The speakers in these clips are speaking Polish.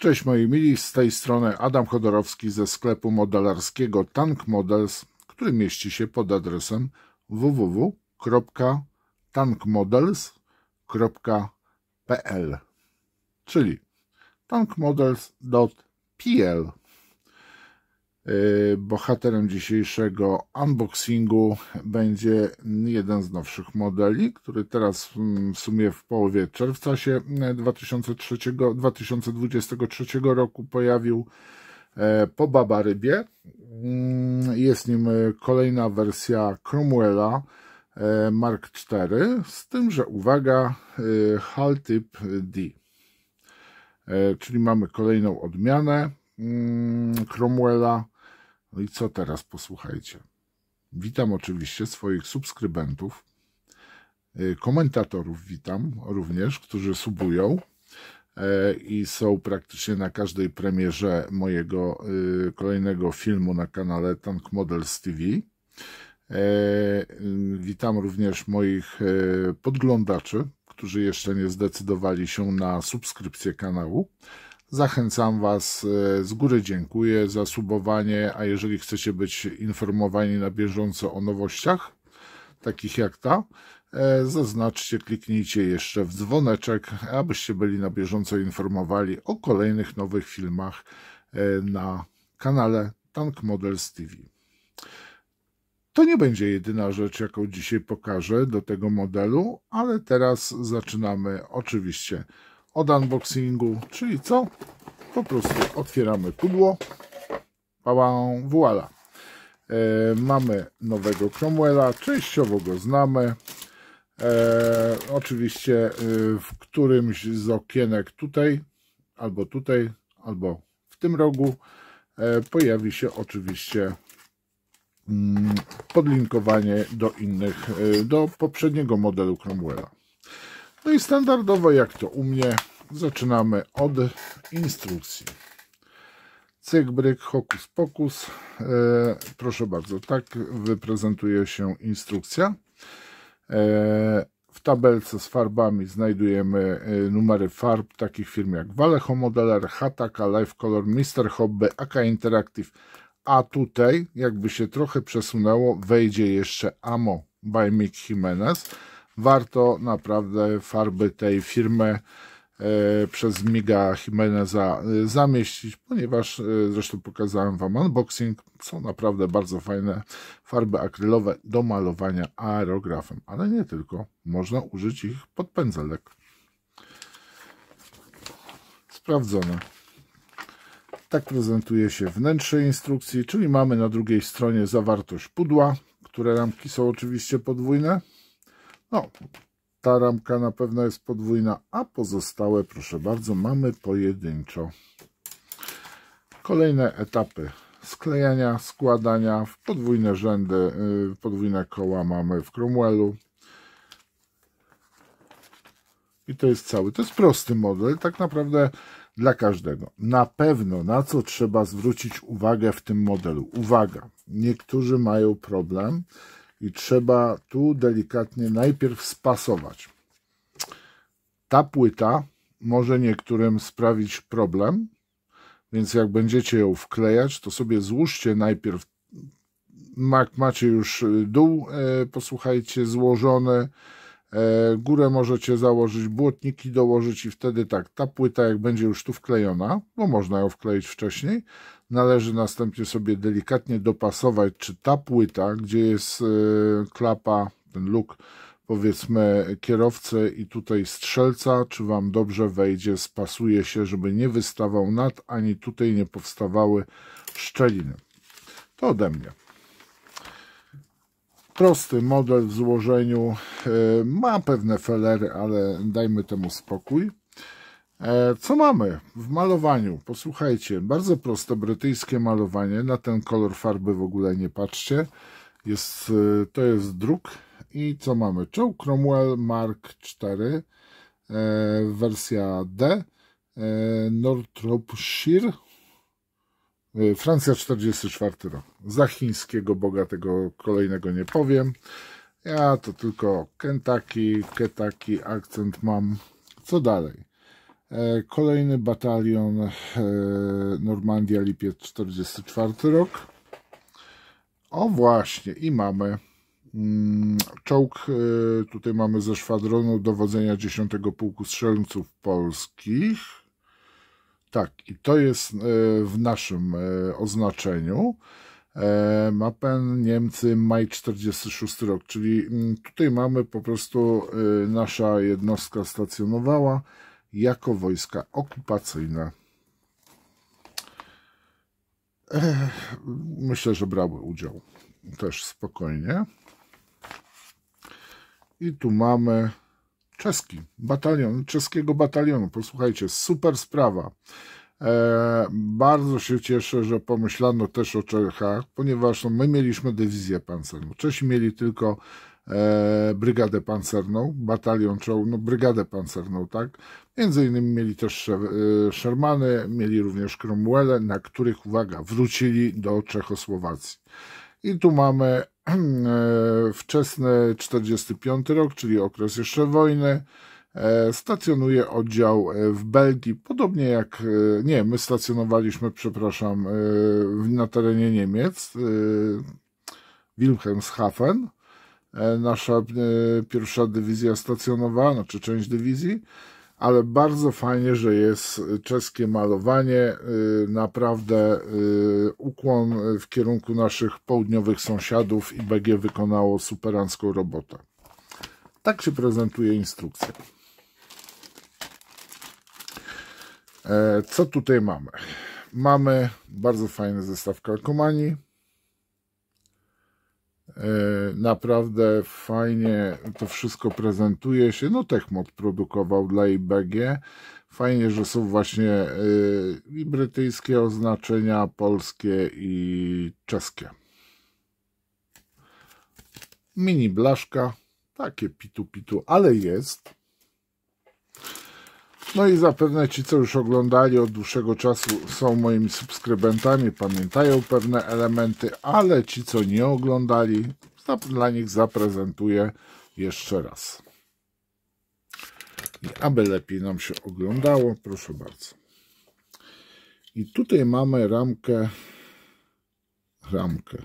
Cześć moi mili, z tej strony Adam Chodorowski ze sklepu modelarskiego Tank Models, który mieści się pod adresem www.tankmodels.pl czyli tankmodels.pl E, bohaterem dzisiejszego unboxingu będzie jeden z nowszych modeli, który teraz mm, w sumie w połowie czerwca się 2003, e, 2023 roku pojawił e, po Babarybie. Mm, jest nim kolejna wersja Cromwella Mark IV, z tym, że uwaga, HAL tip D. Czyli mamy kolejną odmianę mm, Cromwella no i co teraz? Posłuchajcie. Witam oczywiście swoich subskrybentów, y, komentatorów witam również, którzy subują y, i są praktycznie na każdej premierze mojego y, kolejnego filmu na kanale Tank Models TV. Witam również moich podglądaczy, którzy jeszcze nie zdecydowali się na subskrypcję kanału. Zachęcam Was, e, z góry dziękuję za subowanie, a jeżeli chcecie być informowani na bieżąco o nowościach, takich jak ta, e, zaznaczcie, kliknijcie jeszcze w dzwoneczek, abyście byli na bieżąco informowani o kolejnych nowych filmach e, na kanale Tank Models TV. To nie będzie jedyna rzecz, jaką dzisiaj pokażę do tego modelu, ale teraz zaczynamy oczywiście od unboxingu, czyli co? Po prostu otwieramy pudło. Bałam, voila. E, mamy nowego Cromwella, częściowo go znamy. E, oczywiście e, w którymś z okienek tutaj, albo tutaj, albo w tym rogu e, pojawi się oczywiście mm, podlinkowanie do innych, e, do poprzedniego modelu Cromwella. No i standardowo, jak to u mnie, zaczynamy od instrukcji. Cyk, bryk, hokus pokus. E, proszę bardzo, tak wyprezentuje się instrukcja. E, w tabelce z farbami znajdujemy e, numery farb takich firm jak Vallejo Modeler, Hataka, Life Color, Mister Hobby, AK Interactive. A tutaj, jakby się trochę przesunęło, wejdzie jeszcze AMO by Mick Jimenez warto naprawdę farby tej firmy e, przez Miga Jimeneza e, zamieścić, ponieważ e, zresztą pokazałem Wam unboxing. Są naprawdę bardzo fajne farby akrylowe do malowania aerografem, ale nie tylko. Można użyć ich pod pędzelek. Sprawdzone. Tak prezentuje się wnętrze instrukcji, czyli mamy na drugiej stronie zawartość pudła, które ramki są oczywiście podwójne. No, ta ramka na pewno jest podwójna, a pozostałe, proszę bardzo, mamy pojedynczo. Kolejne etapy sklejania, składania w podwójne rzędy, y, podwójne koła mamy w Cromwellu. I to jest cały. To jest prosty model, tak naprawdę dla każdego. Na pewno, na co trzeba zwrócić uwagę w tym modelu? Uwaga, niektórzy mają problem, i trzeba tu delikatnie najpierw spasować. Ta płyta może niektórym sprawić problem, więc jak będziecie ją wklejać, to sobie złóżcie najpierw, jak macie już dół, e, posłuchajcie, złożony, E, górę możecie założyć, błotniki dołożyć i wtedy tak, ta płyta jak będzie już tu wklejona, bo można ją wkleić wcześniej, należy następnie sobie delikatnie dopasować, czy ta płyta, gdzie jest e, klapa, ten luk powiedzmy kierowcy i tutaj strzelca, czy Wam dobrze wejdzie, spasuje się, żeby nie wystawał nad, ani tutaj nie powstawały szczeliny. To ode mnie prosty model w złożeniu, e, ma pewne felery, ale dajmy temu spokój. E, co mamy w malowaniu? Posłuchajcie, bardzo proste brytyjskie malowanie, na ten kolor farby w ogóle nie patrzcie. Jest, e, to jest druk i co mamy? Czoł Cromwell Mark IV, wersja D, Northrop Shire E, Francja 44 rok. Za chińskiego boga tego kolejnego nie powiem. Ja to tylko Kentucky, Kentucky, akcent mam. Co dalej? E, kolejny batalion e, Normandia, lipiec 44 rok. O właśnie, i mamy mm, czołg, tutaj mamy ze szwadronu dowodzenia 10 Pułku Strzelców Polskich tak, i to jest e, w naszym e, oznaczeniu. E, Mapen Niemcy maj 46 rok, czyli mm, tutaj mamy po prostu nasza jednostka stacjonowała jako wojska okupacyjne. Myślę, że brały udział też spokojnie. I tu mamy czeski batalion, czeskiego batalionu. Posłuchajcie, super sprawa. E, bardzo się cieszę, że pomyślano też o Czechach, ponieważ no, my mieliśmy dywizję pancerną. Czesi mieli tylko e, brygadę pancerną, batalion czołg, no brygadę pancerną, tak? Między innymi mieli też e, Shermany, mieli również Cromwelle, na których, uwaga, wrócili do Czechosłowacji. I tu mamy E, wczesny 45 rok, czyli okres jeszcze wojny, e, stacjonuje oddział e, w Belgii, podobnie jak, nie, my stacjonowaliśmy, przepraszam, na terenie Niemiec, Wilhelmshaven, nasza pierwsza dywizja stacjonowała, znaczy część dywizji, ale bardzo fajnie, że jest y, czeskie malowanie. Y, naprawdę y, ukłon w kierunku naszych południowych sąsiadów i BG wykonało superancką robotę. Tak się prezentuje instrukcja. E, co tutaj mamy? Mamy bardzo fajny zestaw kalkomanii E, naprawdę fajnie to wszystko prezentuje się. No Techmod produkował dla IBG. Fajnie, że są właśnie e, i brytyjskie oznaczenia, polskie i czeskie. Mini blaszka, takie pitu pitu, ale jest. No i zapewne ci, co już oglądali od dłuższego czasu, są moimi subskrybentami, pamiętają pewne elementy, ale ci, co nie oglądali, dla nich zaprezentuję jeszcze raz. I aby lepiej nam się oglądało, proszę bardzo. I tutaj mamy ramkę, ramkę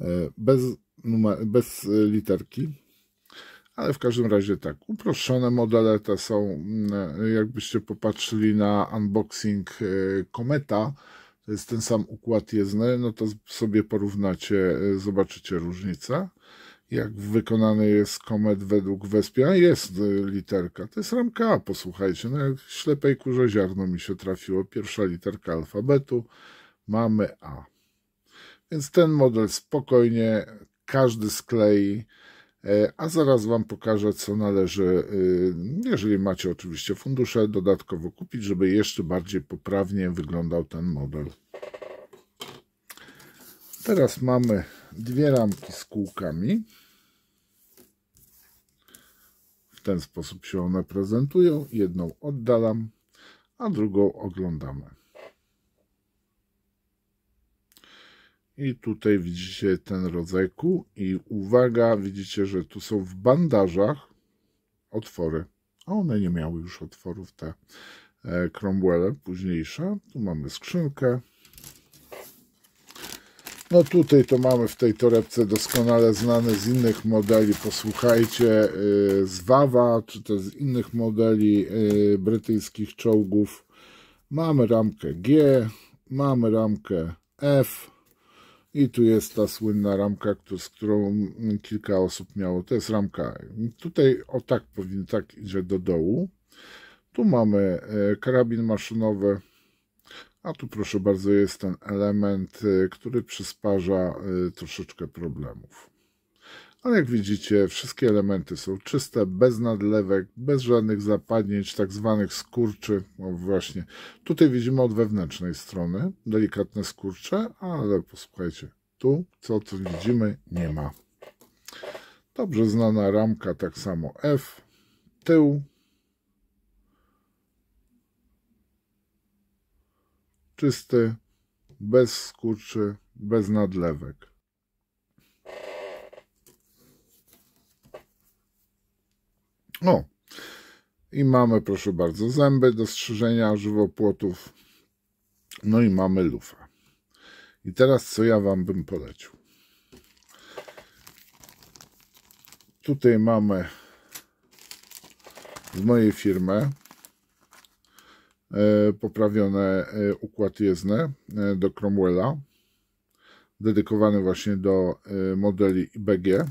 e, bez, numer, bez e, literki ale w każdym razie tak, uproszczone modele te są, mm, jakbyście popatrzyli na unboxing Kometa, e, to jest ten sam układ jezdny, no to sobie porównacie, e, zobaczycie różnicę. Jak wykonany jest komet według A jest e, literka. To jest ramka A, posłuchajcie. No jak ślepej kurze ziarno mi się trafiło. Pierwsza literka alfabetu. Mamy A. Więc ten model spokojnie każdy sklei. E, a zaraz Wam pokażę, co należy, e, jeżeli macie oczywiście fundusze, dodatkowo kupić, żeby jeszcze bardziej poprawnie wyglądał ten model. Teraz mamy dwie ramki z kółkami. W ten sposób się one prezentują. Jedną oddalam, a drugą oglądamy. I tutaj widzicie ten rodzaj kół i uwaga, widzicie, że tu są w bandażach otwory. A one nie miały już otworów, te e, Cromwelle późniejsze. Tu mamy skrzynkę. No tutaj to mamy w tej torebce doskonale znane z innych modeli, posłuchajcie, y, z Wawa, czy też z innych modeli y, brytyjskich czołgów. Mamy ramkę G, mamy ramkę F, i tu jest ta słynna ramka, z którą kilka osób miało. To jest ramka. Tutaj o tak powinien, tak idzie do dołu. Tu mamy e, karabin maszynowy. A tu proszę bardzo jest ten element, e, który przysparza e, troszeczkę problemów. Ale jak widzicie, wszystkie elementy są czyste, bez nadlewek, bez żadnych zapadnięć, tak zwanych skurczy. No właśnie, tutaj widzimy od wewnętrznej strony delikatne skurcze, ale posłuchajcie, tu co tu widzimy nie ma. Dobrze znana ramka, tak samo F, tył. Czysty, bez skurczy, bez nadlewek. O, no. i mamy, proszę bardzo, zęby do strzyżenia żywopłotów, no i mamy lufę. I teraz co ja Wam bym polecił? Tutaj mamy z mojej firmy e, poprawione e, układ jezdny e, do Cromwella, dedykowany właśnie do modeli IBG.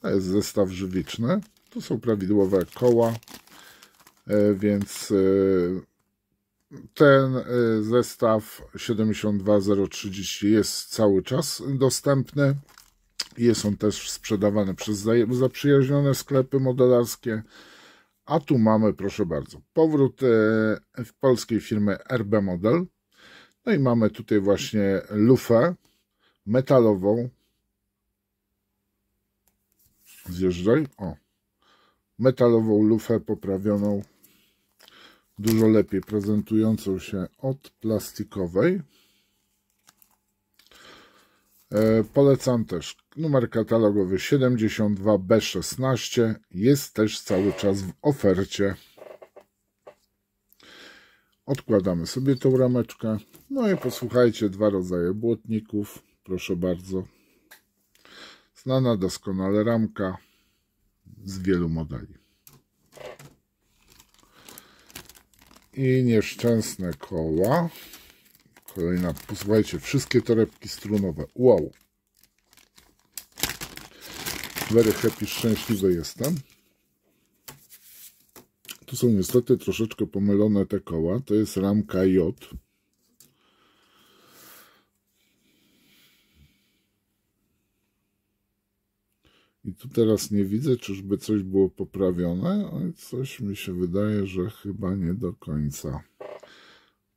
To jest zestaw żywiczny. To są prawidłowe koła, e, więc e, ten e, zestaw 72030 jest cały czas dostępny. Jest on też sprzedawany przez zaprzyjaźnione sklepy modelarskie. A tu mamy, proszę bardzo, powrót polskiej firmy RB Model. No i mamy tutaj właśnie lufę metalową. Zjeżdżaj. O, metalową lufę poprawioną, dużo lepiej prezentującą się od plastikowej. E, polecam też numer katalogowy 72B16. Jest też cały czas w ofercie. Odkładamy sobie tą rameczkę. No i posłuchajcie, dwa rodzaje błotników. Proszę bardzo. Znana doskonale ramka z wielu modeli. I nieszczęsne koła. Kolejna, posłuchajcie, wszystkie torebki strunowe. Wow! Very happy, szczęśliwy jestem. Tu są niestety troszeczkę pomylone te koła. To jest ramka J. tu teraz nie widzę, czyżby coś było poprawione. coś mi się wydaje, że chyba nie do końca.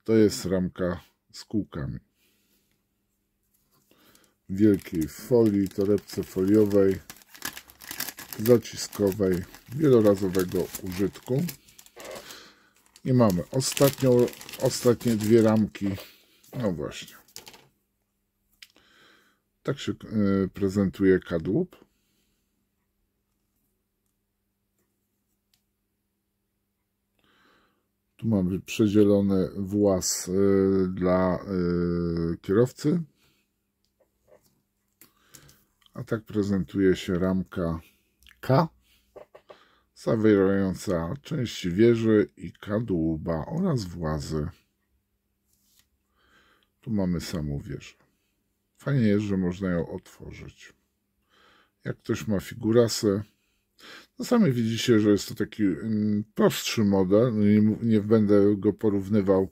To jest ramka z kółkami. Wielkiej folii, torebce foliowej, zaciskowej, wielorazowego użytku. I mamy ostatnią, ostatnie dwie ramki. No właśnie. Tak się e, prezentuje kadłub. Tu mamy przedzielony włas y, dla y, kierowcy. A tak prezentuje się ramka K zawierająca część wieży i kadłuba oraz włazy. Tu mamy samą wieżę. Fajnie jest, że można ją otworzyć. Jak ktoś ma figurasy, no sami widzicie, że jest to taki mm, prostszy model. No, nie, nie będę go porównywał,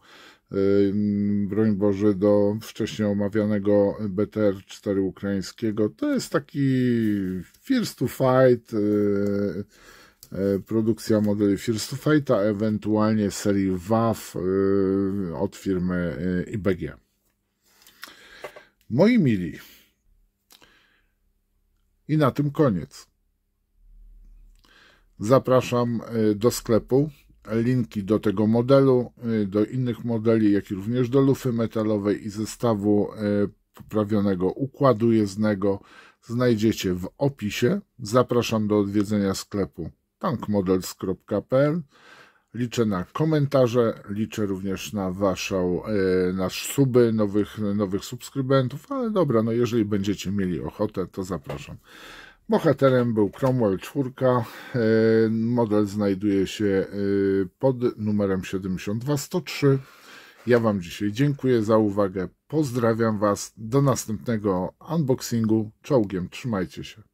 broń Boże, do wcześniej omawianego BTR-4 ukraińskiego. To jest taki first to fight, y, y, produkcja modeli First Fighta, ewentualnie serii WAF y, od firmy IBG. Moi mili, i na tym koniec. Zapraszam y, do sklepu. Linki do tego modelu, y, do innych modeli, jak i również do lufy metalowej i zestawu y, poprawionego układu jezdnego znajdziecie w opisie. Zapraszam do odwiedzenia sklepu tankmodels.pl. Liczę na komentarze, liczę również na waszą, nasz suby, nowych, nowych subskrybentów, ale dobra, no jeżeli będziecie mieli ochotę, to zapraszam. Bohaterem był Cromwell 4. E, model znajduje się e, pod numerem 7203. Ja Wam dzisiaj dziękuję za uwagę. Pozdrawiam Was. Do następnego unboxingu. Czołgiem, trzymajcie się.